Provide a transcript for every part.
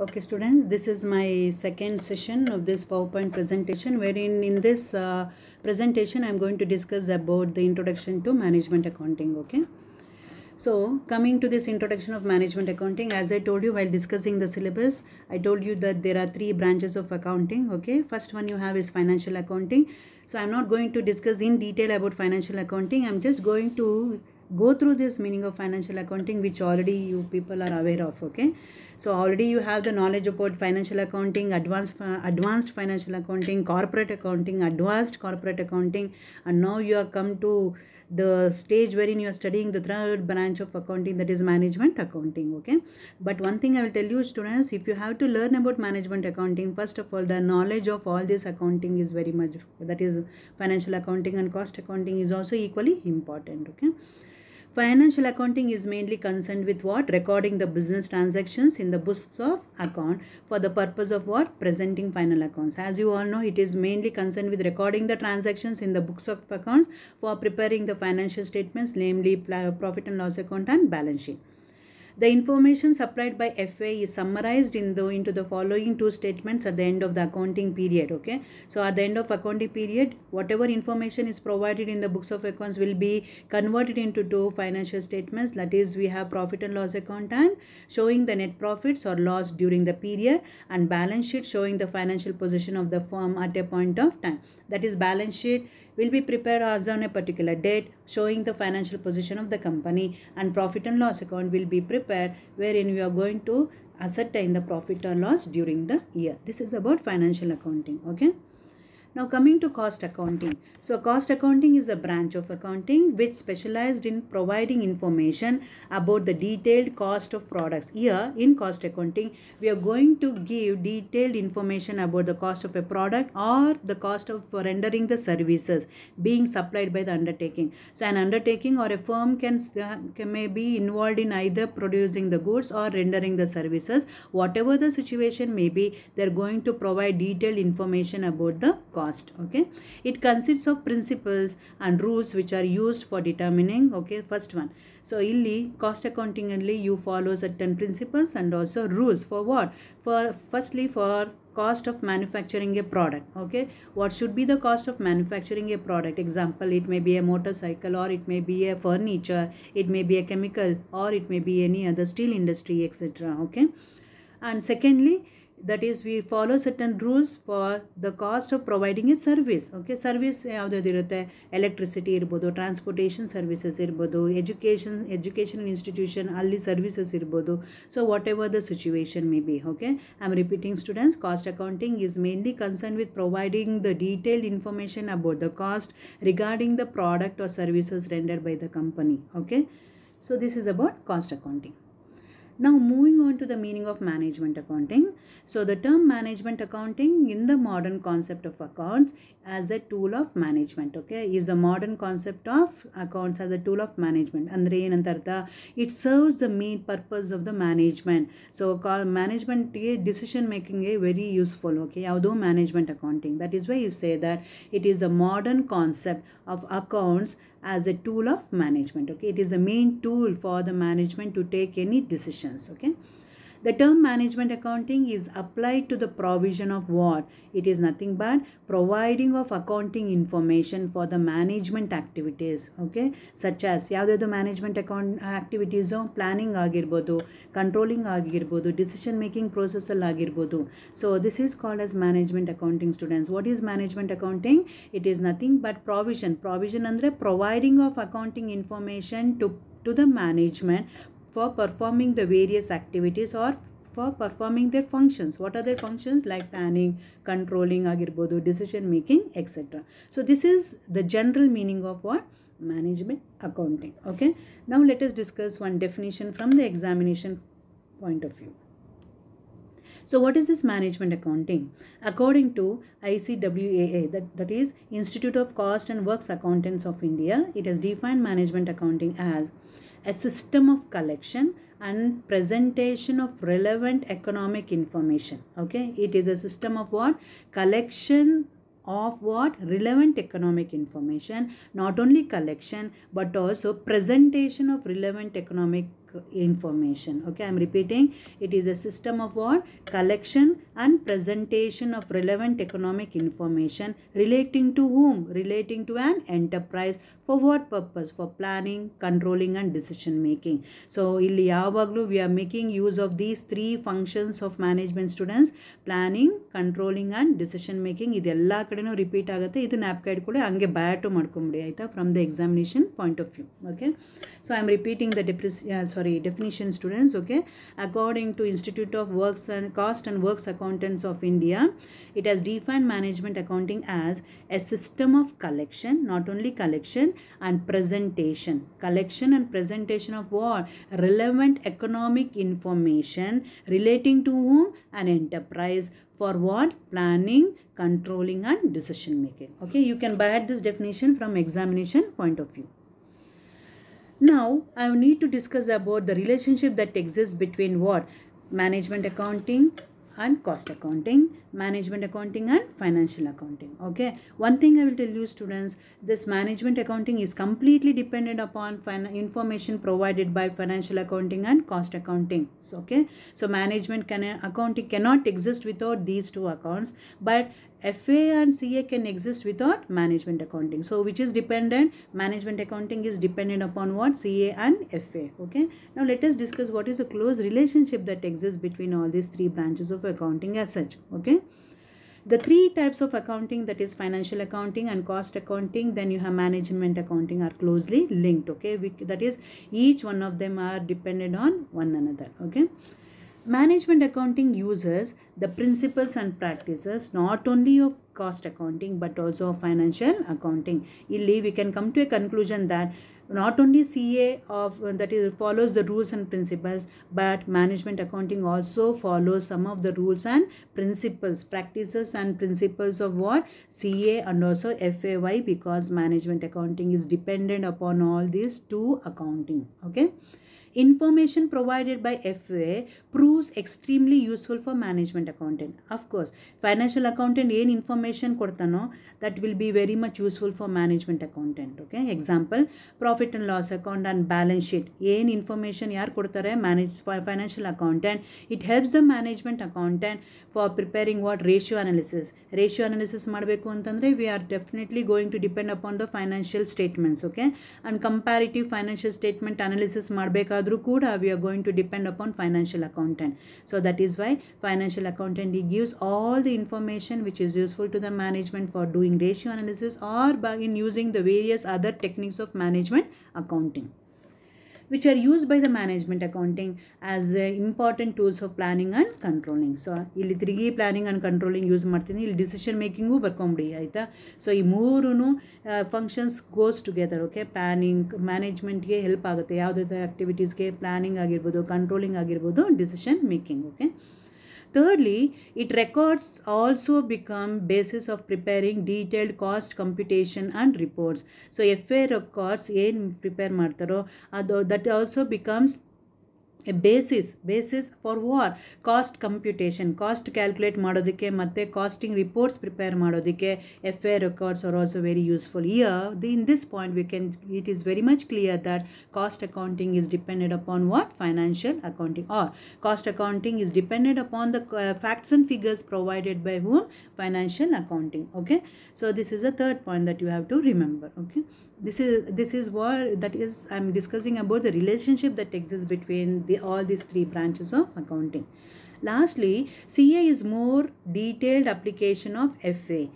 Okay students, this is my second session of this PowerPoint presentation wherein in this uh, presentation I am going to discuss about the introduction to management accounting. Okay. So coming to this introduction of management accounting, as I told you while discussing the syllabus, I told you that there are three branches of accounting. Okay. First one you have is financial accounting. So I'm not going to discuss in detail about financial accounting. I'm just going to go through this meaning of financial accounting which already you people are aware of okay so already you have the knowledge about financial accounting advanced advanced financial accounting corporate accounting advanced corporate accounting and now you have come to the stage wherein you are studying the third branch of accounting that is management accounting okay but one thing i will tell you students if you have to learn about management accounting first of all the knowledge of all this accounting is very much that is financial accounting and cost accounting is also equally important okay Financial accounting is mainly concerned with what? Recording the business transactions in the books of account for the purpose of what? Presenting final accounts. As you all know, it is mainly concerned with recording the transactions in the books of accounts for preparing the financial statements, namely profit and loss account and balance sheet. The information supplied by FA is summarized in the, into the following two statements at the end of the accounting period. Okay. So at the end of accounting period, whatever information is provided in the books of accounts will be converted into two financial statements. That is, we have profit and loss account and showing the net profits or loss during the period and balance sheet showing the financial position of the firm at a point of time that is balance sheet will be prepared as on a particular date showing the financial position of the company and profit and loss account will be prepared wherein we are going to ascertain the profit or loss during the year. This is about financial accounting. Okay. Now coming to cost accounting. So cost accounting is a branch of accounting which specialized in providing information about the detailed cost of products. Here in cost accounting we are going to give detailed information about the cost of a product or the cost of rendering the services being supplied by the undertaking. So an undertaking or a firm can, can uh, may be involved in either producing the goods or rendering the services. Whatever the situation may be, they are going to provide detailed information about the cost cost okay it consists of principles and rules which are used for determining okay first one so ಇಲ್ಲಿ cost accounting only you follow certain principles and also rules for what? For firstly, for cost of manufacturing a product okay what should be the cost of manufacturing a product example it may be a motorcycle or it may be a furniture it may be a chemical or it may be any other steel industry etc okay and secondly that is we follow certain rules for the cost of providing a service okay service ಯಾವುದ್ಯಾವುದಿರುತ್ತೆ electricity ಇರ್ಬೋದು transportation services ಇರ್ಬೋದು education educational institution ಅಲ್ಲಿ services ಇರ್ಬೋದು so whatever the situation may be okay I am repeating students cost accounting is mainly concern with providing the detailed information about the cost regarding the product or services rendered by the company okay so this is about cost accounting now moving on to the meaning of management accounting. So the term management accounting in the modern concept of accounts as a tool of management okay is the modern concept of accounts as a tool of management. ಅಂದರೆ ಏನಂತ it serves the main purpose of the management. So management decision making is very useful, okay. Although management accounting, that is why you say that it is a modern concept of accounts as a tool of management okay it is a main tool for the management to take any decisions okay the term management accounting is applied to the provision of what? It is nothing but providing of accounting information for the management activities. Okay, such as yeah, the management account uh, activities of oh, planning agirbodu, controlling agirbodu, decision making process agirbodu. So this is called as management accounting students. What is management accounting? It is nothing but provision. Provision andre providing of accounting information to to the management for performing the various activities or for performing their functions. What are their functions like planning, controlling agirbodu, decision making, etc. So this is the general meaning of what? Management accounting. Okay. Now let us discuss one definition from the examination point of view. So what is this management accounting? According to ICWAA, that, that is Institute of Cost and Works Accountants of India, it has defined management accounting as a system of collection and presentation of relevant economic information okay it is a system of what collection of what relevant economic information not only collection but also presentation of relevant economic information okay i'm repeating it is a system of what collection and presentation of relevant economic information relating to whom relating to an enterprise for what purpose for planning controlling and decision making so illi yavaglu we are making use of these three functions of management students planning controlling and decision making idella kadenu repeat agutte idu napka idkole ange bayato madkonbidi aitha from the examination point of view okay so i'm repeating the uh, sorry sorry definition students okay according to institute of works and cost and works accountants of india it has defined management accounting as a system of collection not only collection and presentation collection and presentation of what relevant economic information relating to whom an enterprise for what planning controlling and decision making okay you can buy this definition from examination point of view now, I need to discuss about the relationship that exists between what? Management accounting and cost accounting, management accounting and financial accounting. Okay. One thing I will tell you students, this management accounting is completely dependent upon information provided by financial accounting and cost accounting. So, okay. So, management can accounting cannot exist without these two accounts. But FA and CA can exist without management accounting. So which is dependent? Management accounting is dependent upon what? CA and FA. Okay. Now let us discuss what is a close relationship that exists between all these three branches of accounting as such. Okay. The three types of accounting that is financial accounting and cost accounting then you have management accounting are closely linked. Okay. We, that is each one of them are dependent on one another. Okay. Management accounting uses the principles and practices not only of cost accounting but also of financial accounting. Illy, we can come to a conclusion that not only CA of that is follows the rules and principles, but management accounting also follows some of the rules and principles, practices and principles of what CA and also FAY because management accounting is dependent upon all these two accounting. Okay information provided by FA proves extremely useful for management accountant. Of course, financial accountant ಏನು information ಕೊಡ್ತಾನೋ that will be very much useful for management accountant. Okay, example, profit and loss account and balance sheet. ಏನು information yar ಕೊಡ್ತಾರೆ manage financial accountant. It helps the management accountant for preparing what ratio analysis. Ratio analysis ಮಾಡಬೇಕು ಅಂತಂದರೆ we are definitely going to depend upon the financial statements. Okay, and comparative financial statement analysis ಮಾಡಬೇಕಾದ್ರೆ we are going to depend upon financial accountant. So that is why financial accountant he gives all the information which is useful to the management for doing ratio analysis or in using the various other techniques of management accounting. which are used by the management accounting as uh, important tools for planning and controlling so ಇಲ್ಲಿ ತಿರುಗಿ planning and controlling use ಮಾಡ್ತೀನಿ ಇಲ್ಲಿ decision ಮೇಕಿಂಗೂ ಬರ್ಕೊಂಬಿಡಿ ಆಯಿತಾ so ಈ ಮೂರೂ functions goes together okay planning ಮ್ಯಾನೇಜ್ಮೆಂಟ್ಗೆ help ಆಗುತ್ತೆ ಯಾವುದೇ ಆ್ಯಕ್ಟಿವಿಟೀಸ್ಗೆ ಪ್ಲ್ಯಾನಿಂಗ್ ಆಗಿರ್ಬೋದು ಕಂಟ್ರೋಲಿಂಗ್ ಆಗಿರ್ಬೋದು decision making okay Thirdly, it records also become basis of preparing detailed cost computation and reports. So FA records ಏನು ಪ್ರಿಪೇರ್ prepare ಅದು that also becomes. A basis basis for war cost computation cost calculate ಮಾಡೋದಕ್ಕೆ ಮತ್ತು costing reports prepare ಮಾಡೋದಕ್ಕೆ F A records are also very useful here the in this point we can it is very much clear that cost accounting is depended upon what financial accounting or cost accounting is depended upon the facts and figures provided by whom financial accounting okay so this is a third point that you have to remember okay this is this is what that is i'm discussing about the relationship that exists between the all these three branches of accounting lastly ca is more detailed application of fa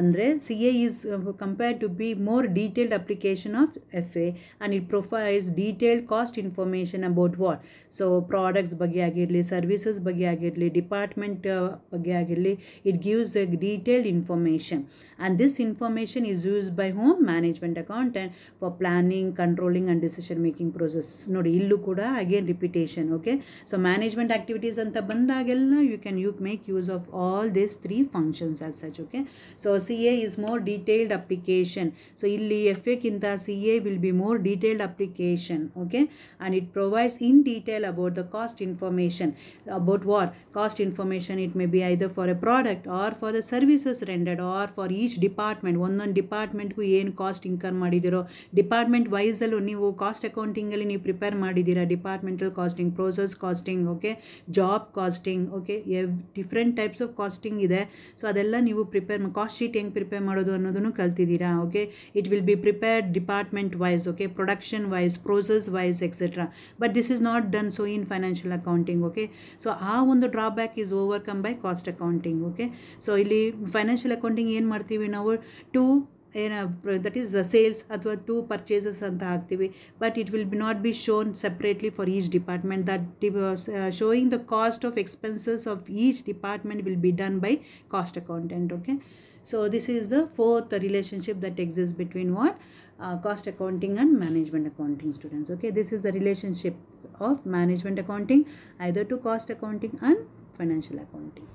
ಅಂದರೆ C A is compare to be more detailed application of F A and it provides detailed cost information about what so products ಬಗ್ಗೆ ಆಗಿರಲಿ services ಬಗ್ಗೆ ಆಗಿರಲಿ department uh, ಬಗ್ಗೆ ಆಗಿರಲಿ it gives a detailed information and this information is use by whom management and for planning controlling and decision making process ನೋಡಿ ಇಲ್ಲೂ ಕೂಡ again repetition okay so management activities ಅಂತ ಬಂದಾಗೆಲ್ಲ you can you make use of all this three functions as such okay so C A is more detailed application so ಇಲ್ಲಿ F ಎಕ್ಕಿಂತ C A will be more detailed application okay and it provides in detail about the cost information about what cost information it may be either for a product or for the services rendered or for each department ಒಂದೊಂದು ಡಿಪಾರ್ಟ್ಮೆಂಟ್ಗೂ ಏನು cost incur ಮಾಡಿದಿರೋ department ವೈಸಲ್ಲೂ ನೀವು cost ಅಕೌಂಟಿಂಗಲ್ಲಿ ನೀವು prepare ಮಾಡಿದ್ದೀರಾ departmental costing process costing okay job costing okay different types of costing ಇದೆ ಸೊ ಅದೆಲ್ಲ ನೀವು ಪ್ರಿಪೇರ್ ಕಾಸ್ಟ್ ಶೀಟ್ ಶೀಟ್ ಹೆಂಗೆ ಪ್ರಿಪೇರ್ ಮಾಡೋದು ಅನ್ನೋದನ್ನು ಕಲ್ತಿದ್ದೀರಾ okay it will be prepared department wise okay production wise process wise etcetera but this is not done so in financial accounting okay so ಆ ಒಂದು drawback is overcome by cost accounting okay so ಇಲ್ಲಿ financial accounting ಏನು ಮಾಡ್ತೀವಿ ನಾವು to ಏನು that is sales ಅಥವಾ to purchases ಅಂತ ಹಾಕ್ತೀವಿ but it will be not be shown separately for each department that showing the cost of expenses of each department will be done by cost accountant okay So this is the fourth relationship that exists between what? Uh, cost accounting and management accounting students. Okay, this is the relationship of management accounting either to cost accounting and financial accounting.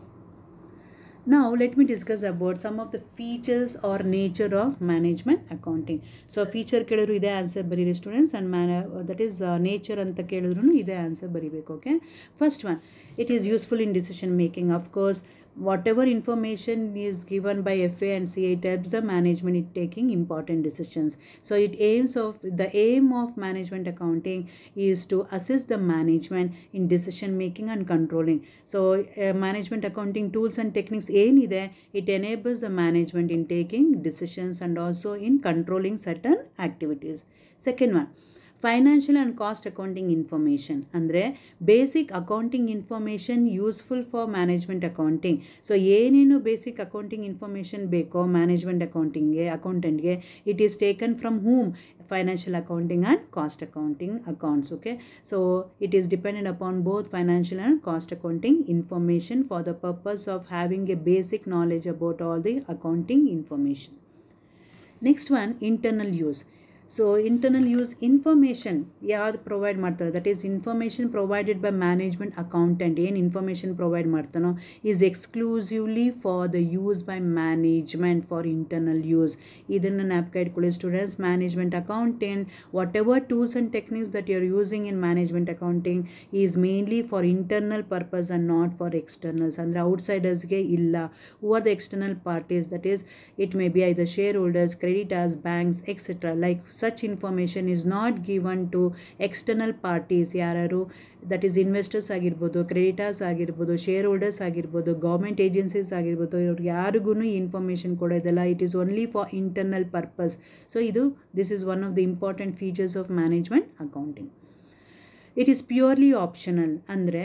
Now let me discuss about some of the features or nature of management accounting. So feature ಕೇಳಿದ್ರು ಇದೇ answer ಬರೀರಿ students and ಮ್ಯಾನ that is nature ಅಂತ ಕೇಳಿದ್ರು ಇದೇ answer ಬರಿಬೇಕು Okay, first one. It is useful in decision making, of course whatever information is given by FA and CA helps the management in taking important decisions. So it aims of the aim of management accounting is to assist the management in decision making and controlling. So uh, management accounting tools and techniques there. it enables the management in taking decisions and also in controlling certain activities. Second one. Financial and cost accounting information ಅಂದರೆ basic accounting information useful for management accounting so ಏನೇನು basic accounting information ಬೇಕೋ management ಅಕೌಂಟಿಂಗ್ಗೆ ಅಕೌಂಟೆಂಟ್ಗೆ it is taken from whom financial accounting and cost accounting accounts okay so it is dependent upon both financial and cost accounting information for the purpose of having a basic knowledge about all the accounting information next one internal use so internal use information ಯಾರು provide ಮಾಡ್ತಾರೆ that is information provided by management accountant ಏನು information provide ಮಾಡ್ತಾನೋ is exclusively for the use by management for internal use ಇದನ್ನು ಜ್ಞಾಪಕ ಇಟ್ಕೊಳ್ಳಿ students management accountant whatever tools and techniques that you are using in management accounting is mainly for internal purpose and not for externals ಅಂದರೆ ಔಟ್ಸೈಡರ್ಸ್ಗೆ ಇಲ್ಲ who are the external parties that is it may be I the shareholders creditors banks etcetera like such information is not given to external parties ಯಾರು that is investors ಆಗಿರ್ಬೋದು creditors ಆಗಿರ್ಬೋದು shareholders ಆಗಿರ್ಬೋದು government agencies ಆಗಿರ್ಬೋದು ಇವ್ರಿಗೆ ಯಾರಿಗೂ ಈ information ಕೊಡೋದಿಲ್ಲ it is only for internal purpose so ಇದು this is one of the important features of management accounting it is purely optional ಅಂದರೆ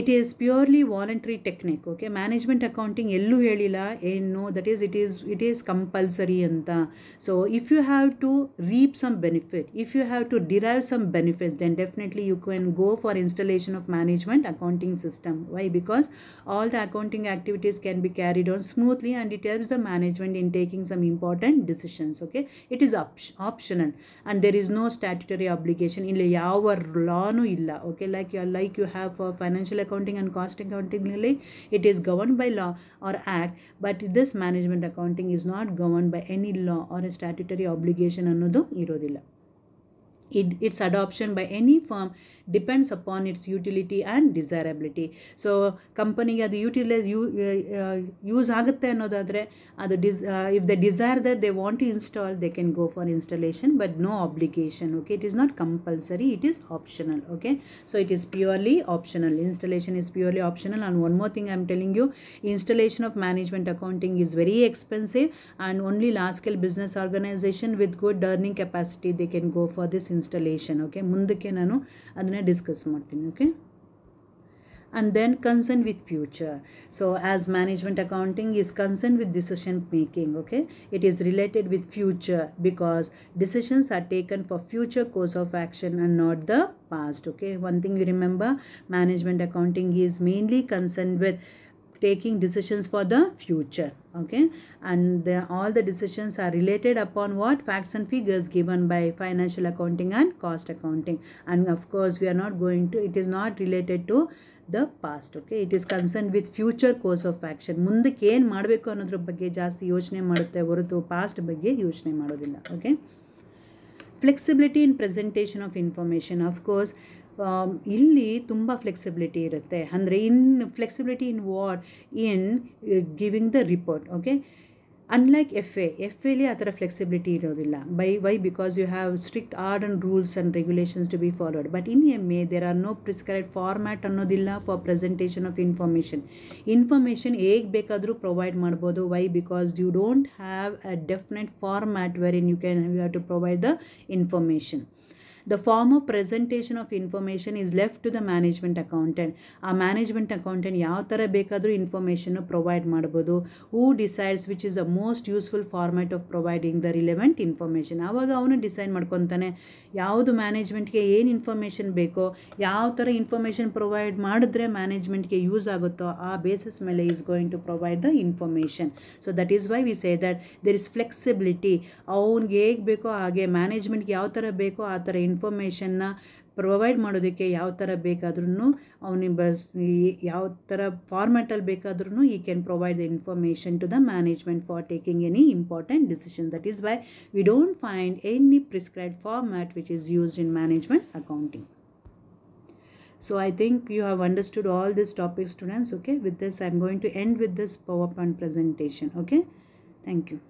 it is purely voluntary technique okay management accounting ಎಲ್ಲೂ ಹೇಳಿಲ್ಲ ಏನು that is it is it is compulsory ಅಂತ so if you have to reap some benefit if you have to derive some benefits then definitely you can go for installation of management accounting system why because all the accounting activities can be carried on smoothly and it helps the management in taking some important decisions okay it is up optional and there is no statutory obligation ಇಲ್ಲಿ ಯಾವ ಲಾನೂ ಇಲ್ಲ okay like you like you have for financial accounting and cost accountingly it is governed by law or act but this management accounting is not governed by any law or a statutory obligation ಅನ್ನೋದು ಇರೋದಿಲ್ಲ its adoption by any firm depends upon its utility and desirability. So company the utilize you uh, uh, use agatha and other if they desire that they want to install they can go for installation but no obligation okay it is not compulsory it is optional okay so it is purely optional installation is purely optional and one more thing I am telling you installation of management accounting is very expensive and only large scale business organization with good earning capacity they can go for this installation okay ಮುಂದಕ್ಕೆ ನಾನು discuss discuss ಮಾಡ್ತೀನಿ Okay. and then concern with future so as management accounting is concerned with decision making okay it is related with future because decisions are taken for future course of action and not the past okay one thing you remember management accounting is mainly concerned with taking decisions for the future okay and the, all the decisions are related upon what facts and figures given by financial accounting and cost accounting and of course we are not going to it is not related to the past okay it is concern with future course of action ಮುಂದಕ್ಕೆ ಏನು ಮಾಡಬೇಕು ಅನ್ನೋದ್ರ ಬಗ್ಗೆ ಜಾಸ್ತಿ ಯೋಚನೆ ಮಾಡುತ್ತೆ ಹೊರತು past ಬಗ್ಗೆ ಯೋಚನೆ ಮಾಡೋದಿಲ್ಲ okay flexibility in presentation of information course. ಇಲ್ಲಿ ತುಂಬ ಫ್ಲೆಕ್ಸಿಬಿಲಿಟಿ ಇರುತ್ತೆ ಅಂದರೆ in flexibility in what in giving the report okay unlike F A F ಎಲಿ ಆ ಥರ ಫ್ಲೆಕ್ಸಿಬಿಲಿಟಿ ಇರೋದಿಲ್ಲ by why because you have strict ಆರ್ಡ್ and rules and regulations to be followed but in M A there are no prescribe format ಅನ್ನೋದಿಲ್ಲ for presentation of information information ಹೇಗೆ ಬೇಕಾದರೂ provide ಮಾಡ್ಬೋದು why because you don't have a definite format wherein you can have to provide the information the form of presentation of information is left to the management accountant ಆ management accountant ಯಾವ ಥರ ಬೇಕಾದರೂ ಇನ್ಫಾರ್ಮೇಷನ್ನು provide ಮಾಡ್ಬೋದು who decides which is a most useful format of providing the relevant information ಆವಾಗ ಅವನು decide ಮಾಡ್ಕೊತಾನೆ ಯಾವುದು ಮ್ಯಾನೇಜ್ಮೆಂಟ್ಗೆ ಏನು ಇನ್ಫಾರ್ಮೇಷನ್ ಬೇಕೋ ಯಾವ ಥರ ಇನ್ಫಾರ್ಮೇಷನ್ ಪ್ರೊವೈಡ್ ಮಾಡಿದ್ರೆ ಮ್ಯಾನೇಜ್ಮೆಂಟ್ಗೆ ಯೂಸ್ ಆಗುತ್ತೋ ಆ ಬೇಸಿಸ್ ಮೇಲೆ is going to provide the information so that is why we say that there is flexibility ಅವ್ನಿಗೆ ಹೇಗೆ ಬೇಕೋ ಹಾಗೆ ಮ್ಯಾನೇಜ್ಮೆಂಟ್ಗೆ ಯಾವ ಥರ ಬೇಕೋ ಆ ಥರ ಇನ್ ಇನ್ಫಾರ್ಮೇಷನ್ನ ಪ್ರೊವೈಡ್ ಮಾಡೋದಕ್ಕೆ ಯಾವ ಥರ ಬೇಕಾದ್ರೂ ಅವನಿಗೆ ಬಸ್ ಯಾವ ಥರ ಫಾರ್ಮ್ಯಾಟಲ್ಲಿ ಬೇಕಾದ್ರೂ ಈ can provide the information to the management for taking any important decision that is why we don't find any prescribe format which is used in management accounting So I think you have understood all these topics students. Okay, with this I'm going to end with this PowerPoint presentation. Okay, thank you.